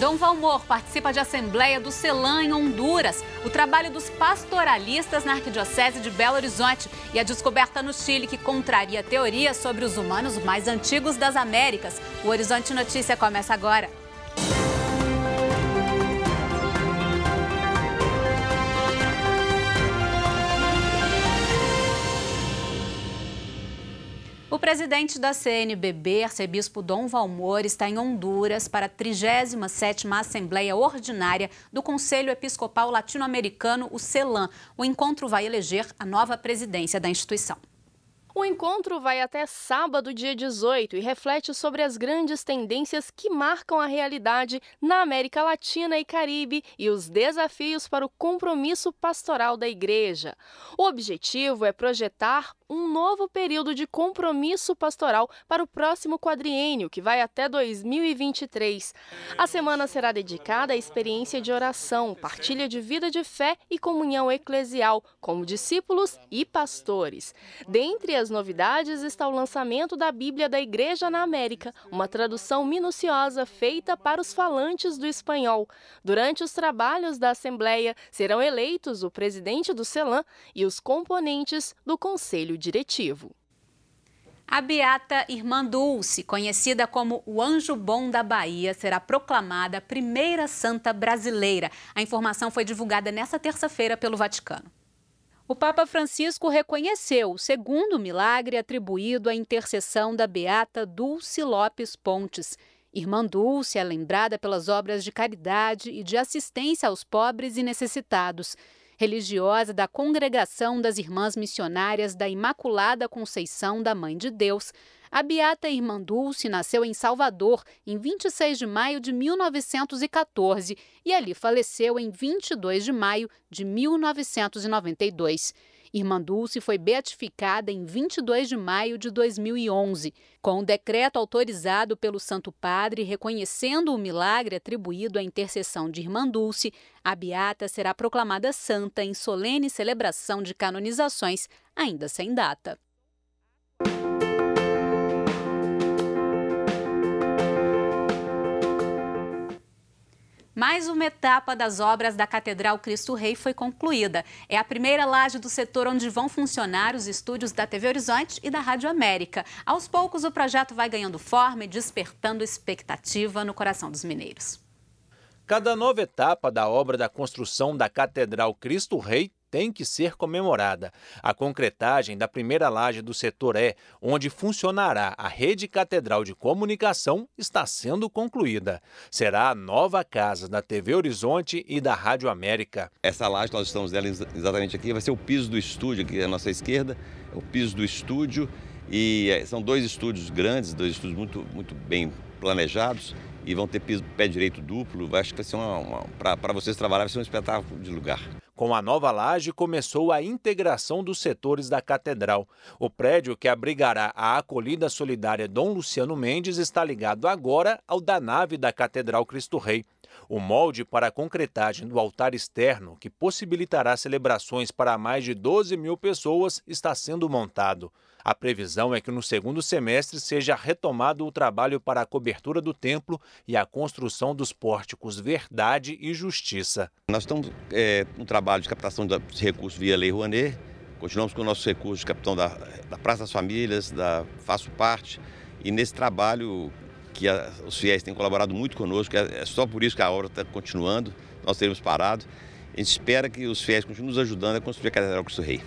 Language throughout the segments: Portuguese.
Dom Valmor participa de Assembleia do CELAM em Honduras, o trabalho dos pastoralistas na Arquidiocese de Belo Horizonte e a descoberta no Chile que contraria teorias sobre os humanos mais antigos das Américas. O Horizonte Notícia começa agora. presidente da CNBB, arcebispo Dom Valmor, está em Honduras para a 37ª Assembleia Ordinária do Conselho Episcopal Latino-Americano, o CELAM. O encontro vai eleger a nova presidência da instituição. O encontro vai até sábado, dia 18, e reflete sobre as grandes tendências que marcam a realidade na América Latina e Caribe e os desafios para o compromisso pastoral da Igreja. O objetivo é projetar um novo período de compromisso pastoral para o próximo quadriênio, que vai até 2023. A semana será dedicada à experiência de oração, partilha de vida de fé e comunhão eclesial, como discípulos e pastores. Dentre as novidades está o lançamento da Bíblia da Igreja na América, uma tradução minuciosa feita para os falantes do espanhol. Durante os trabalhos da Assembleia, serão eleitos o presidente do CELAM e os componentes do Conselho Diretivo. A Beata Irmã Dulce, conhecida como o Anjo Bom da Bahia, será proclamada primeira santa brasileira. A informação foi divulgada nesta terça-feira pelo Vaticano. O Papa Francisco reconheceu o segundo milagre atribuído à intercessão da beata Dulce Lopes Pontes. Irmã Dulce é lembrada pelas obras de caridade e de assistência aos pobres e necessitados. Religiosa da Congregação das Irmãs Missionárias da Imaculada Conceição da Mãe de Deus, a Beata Irmã Dulce nasceu em Salvador em 26 de maio de 1914 e ali faleceu em 22 de maio de 1992. Irmã Dulce foi beatificada em 22 de maio de 2011. Com um decreto autorizado pelo Santo Padre reconhecendo o milagre atribuído à intercessão de Irmã Dulce, a beata será proclamada santa em solene celebração de canonizações, ainda sem data. Mais uma etapa das obras da Catedral Cristo Rei foi concluída. É a primeira laje do setor onde vão funcionar os estúdios da TV Horizonte e da Rádio América. Aos poucos, o projeto vai ganhando forma e despertando expectativa no coração dos mineiros. Cada nova etapa da obra da construção da Catedral Cristo Rei tem que ser comemorada. A concretagem da primeira laje do setor E, é onde funcionará a rede catedral de comunicação, está sendo concluída. Será a nova casa da TV Horizonte e da Rádio América. Essa laje, nós estamos dela exatamente aqui, vai ser o piso do estúdio, aqui à nossa esquerda, é o piso do estúdio. E é, são dois estúdios grandes, dois estúdios muito, muito bem planejados e vão ter piso, pé direito duplo. Acho que vai ser uma, uma para vocês trabalharem, vai ser um espetáculo de lugar. Com a nova laje, começou a integração dos setores da catedral. O prédio que abrigará a acolhida solidária Dom Luciano Mendes está ligado agora ao da nave da Catedral Cristo Rei. O molde para a concretagem do altar externo, que possibilitará celebrações para mais de 12 mil pessoas, está sendo montado. A previsão é que no segundo semestre seja retomado o trabalho para a cobertura do templo e a construção dos pórticos Verdade e Justiça. Nós estamos é, um trabalho de captação de recursos via Lei Rouanet, continuamos com o nosso recurso de captação da, da Praça das Famílias, da Faço Parte, e nesse trabalho que a, os fiéis têm colaborado muito conosco, é, é só por isso que a obra está continuando, nós teremos parado. A gente espera que os fiéis continuem nos ajudando a construir a Catedral Cristo Rei.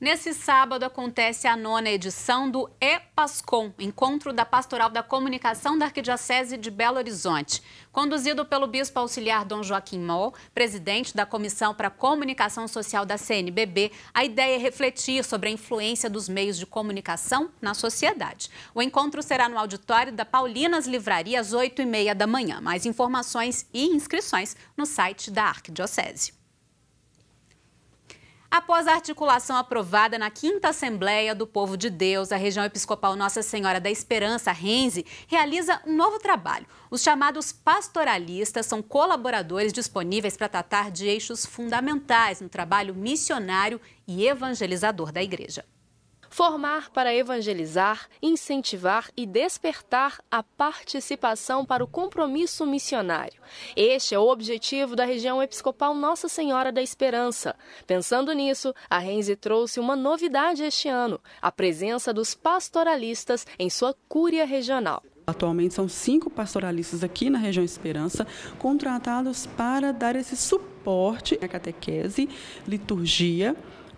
Nesse sábado acontece a nona edição do EPASCOM, Encontro da Pastoral da Comunicação da Arquidiocese de Belo Horizonte. Conduzido pelo Bispo Auxiliar Dom Joaquim Moll, presidente da Comissão para a Comunicação Social da CNBB, a ideia é refletir sobre a influência dos meios de comunicação na sociedade. O encontro será no auditório da Paulinas Livraria às 8h30 da manhã. Mais informações e inscrições no site da Arquidiocese. Após a articulação aprovada na Quinta Assembleia do Povo de Deus, a região episcopal Nossa Senhora da Esperança, Renze, realiza um novo trabalho. Os chamados pastoralistas são colaboradores disponíveis para tratar de eixos fundamentais no trabalho missionário e evangelizador da igreja formar para evangelizar, incentivar e despertar a participação para o compromisso missionário. Este é o objetivo da região episcopal Nossa Senhora da Esperança. Pensando nisso, a Renzi trouxe uma novidade este ano: a presença dos pastoralistas em sua cúria regional. Atualmente são cinco pastoralistas aqui na região Esperança contratados para dar esse suporte à catequese, liturgia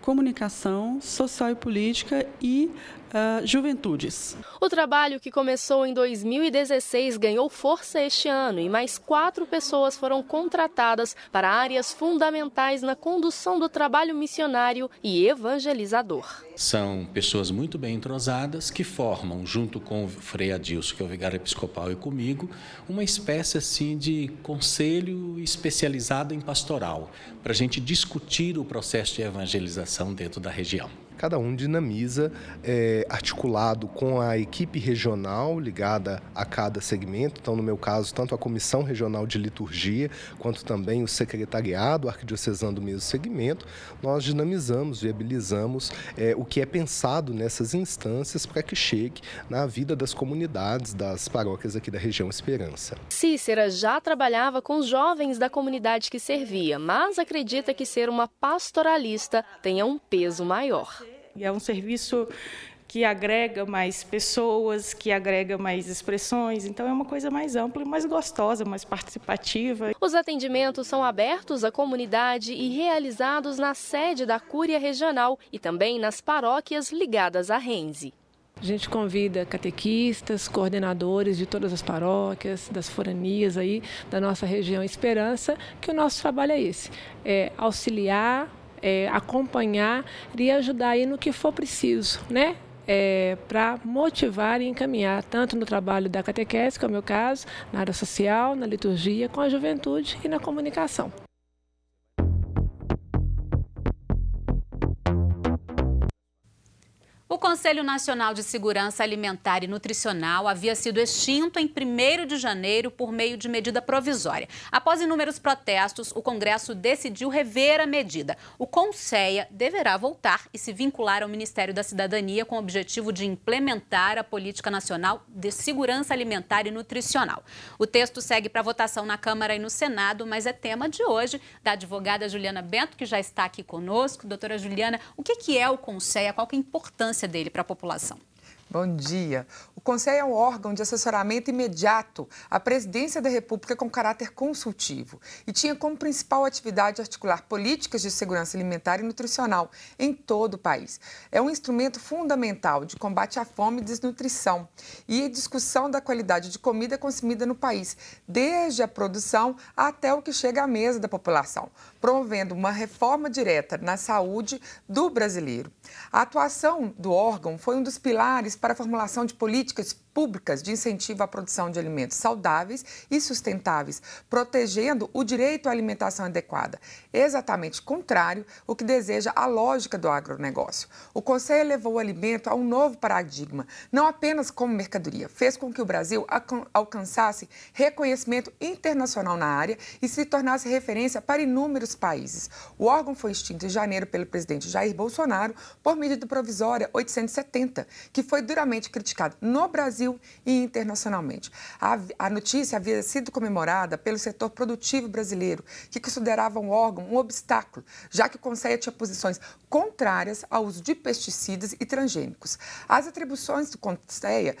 comunicação social e política e uh, juventudes. O trabalho, que começou em 2016, ganhou força este ano e mais quatro pessoas foram contratadas para áreas fundamentais na condução do trabalho missionário e evangelizador. São pessoas muito bem entrosadas que formam, junto com o Frei Adilson, que é o vigário episcopal, e comigo, uma espécie assim de conselho especializado em pastoral, para a gente discutir o processo de evangelização dentro da região cada um dinamiza é, articulado com a equipe regional ligada a cada segmento. Então, no meu caso, tanto a Comissão Regional de Liturgia quanto também o secretariado arquidiocesano do mesmo segmento, nós dinamizamos, viabilizamos é, o que é pensado nessas instâncias para que chegue na vida das comunidades, das paróquias aqui da região Esperança. Cícera já trabalhava com os jovens da comunidade que servia, mas acredita que ser uma pastoralista tenha um peso maior. É um serviço que agrega mais pessoas, que agrega mais expressões. Então é uma coisa mais ampla e mais gostosa, mais participativa. Os atendimentos são abertos à comunidade e realizados na sede da Cúria Regional e também nas paróquias ligadas à Renze. A gente convida catequistas, coordenadores de todas as paróquias, das foranias aí da nossa região Esperança, que o nosso trabalho é esse, é auxiliar é, acompanhar e ajudar aí no que for preciso, né? É, para motivar e encaminhar, tanto no trabalho da catequese, que é o meu caso, na área social, na liturgia, com a juventude e na comunicação. O Conselho Nacional de Segurança Alimentar e Nutricional havia sido extinto em 1 de janeiro por meio de medida provisória. Após inúmeros protestos, o Congresso decidiu rever a medida. O Conselho deverá voltar e se vincular ao Ministério da Cidadania com o objetivo de implementar a Política Nacional de Segurança Alimentar e Nutricional. O texto segue para votação na Câmara e no Senado, mas é tema de hoje da advogada Juliana Bento, que já está aqui conosco. Doutora Juliana, o que é o Conselho? Qual é a importância dele? dele para a população. Bom dia. O Conselho é um órgão de assessoramento imediato à presidência da República com caráter consultivo e tinha como principal atividade articular políticas de segurança alimentar e nutricional em todo o país. É um instrumento fundamental de combate à fome e desnutrição e discussão da qualidade de comida consumida no país, desde a produção até o que chega à mesa da população, promovendo uma reforma direta na saúde do brasileiro. A atuação do órgão foi um dos pilares para a formulação de políticas públicas de incentivo à produção de alimentos saudáveis e sustentáveis, protegendo o direito à alimentação adequada, exatamente contrário o que deseja a lógica do agronegócio. O Conselho levou o alimento a um novo paradigma, não apenas como mercadoria, fez com que o Brasil alcançasse reconhecimento internacional na área e se tornasse referência para inúmeros países. O órgão foi extinto em janeiro pelo presidente Jair Bolsonaro por medida provisória 870, que foi duramente criticada no Brasil Brasil e internacionalmente. A, a notícia havia sido comemorada pelo setor produtivo brasileiro, que considerava um órgão um obstáculo, já que o Conselho tinha posições contrárias ao uso de pesticidas e transgênicos. As atribuições do Conselho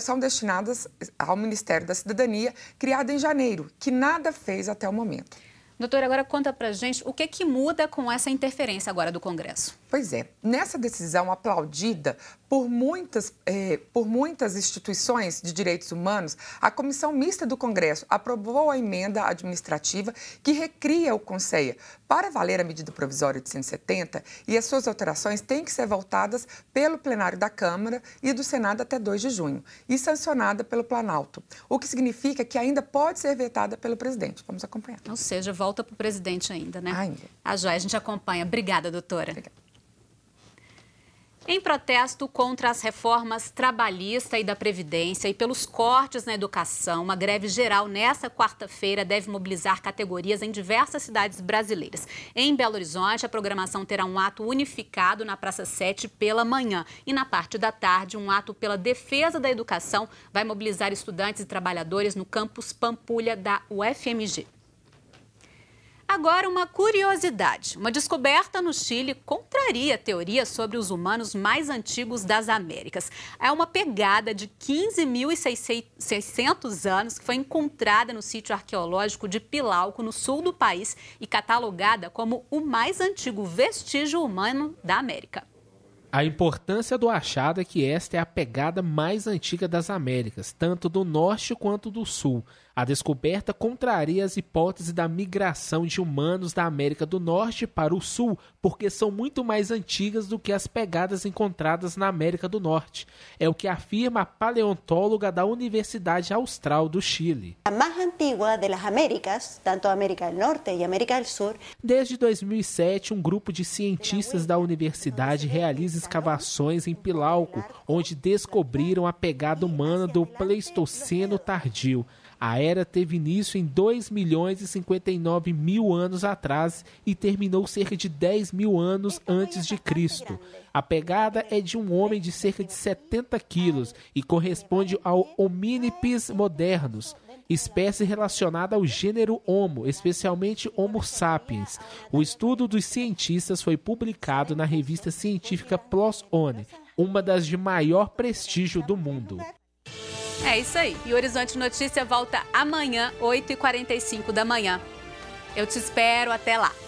são destinadas ao Ministério da Cidadania, criado em janeiro, que nada fez até o momento. Doutor, agora conta pra gente o que, que muda com essa interferência agora do Congresso. Pois é, nessa decisão aplaudida por muitas, eh, por muitas instituições de direitos humanos, a Comissão Mista do Congresso aprovou a emenda administrativa que recria o Conselho. Para valer a medida provisória de 170 e as suas alterações têm que ser voltadas pelo plenário da Câmara e do Senado até 2 de junho e sancionada pelo Planalto, o que significa que ainda pode ser vetada pelo presidente. Vamos acompanhar. Ou seja, volta para o presidente ainda, né? Ainda. A ah, joia, a gente acompanha. Obrigada, doutora. Obrigada. Em protesto contra as reformas trabalhista e da Previdência e pelos cortes na educação, uma greve geral nesta quarta-feira deve mobilizar categorias em diversas cidades brasileiras. Em Belo Horizonte, a programação terá um ato unificado na Praça 7 pela manhã e na parte da tarde, um ato pela defesa da educação vai mobilizar estudantes e trabalhadores no campus Pampulha da UFMG. Agora, uma curiosidade: uma descoberta no Chile contraria a teoria sobre os humanos mais antigos das Américas. É uma pegada de 15.600 anos que foi encontrada no sítio arqueológico de Pilauco, no sul do país, e catalogada como o mais antigo vestígio humano da América. A importância do achado é que esta é a pegada mais antiga das Américas, tanto do norte quanto do sul. A descoberta contraria as hipóteses da migração de humanos da América do Norte para o sul, porque são muito mais antigas do que as pegadas encontradas na América do Norte. É o que afirma a paleontóloga da Universidade Austral do Chile. A mais antiga das Américas, tanto América do Norte e América do Sul. Desde 2007, um grupo de cientistas da universidade realiza escavações em Pilauco, onde descobriram a pegada humana do Pleistoceno tardio. A era teve início em 2 milhões e 59 mil anos atrás e terminou cerca de 10 mil anos antes de Cristo. A pegada é de um homem de cerca de 70 quilos e corresponde ao hominipes modernos espécie relacionada ao gênero Homo, especialmente Homo sapiens. O estudo dos cientistas foi publicado na revista científica PLOS ONE, uma das de maior prestígio do mundo. É isso aí. E Horizonte Notícia volta amanhã, 8h45 da manhã. Eu te espero até lá.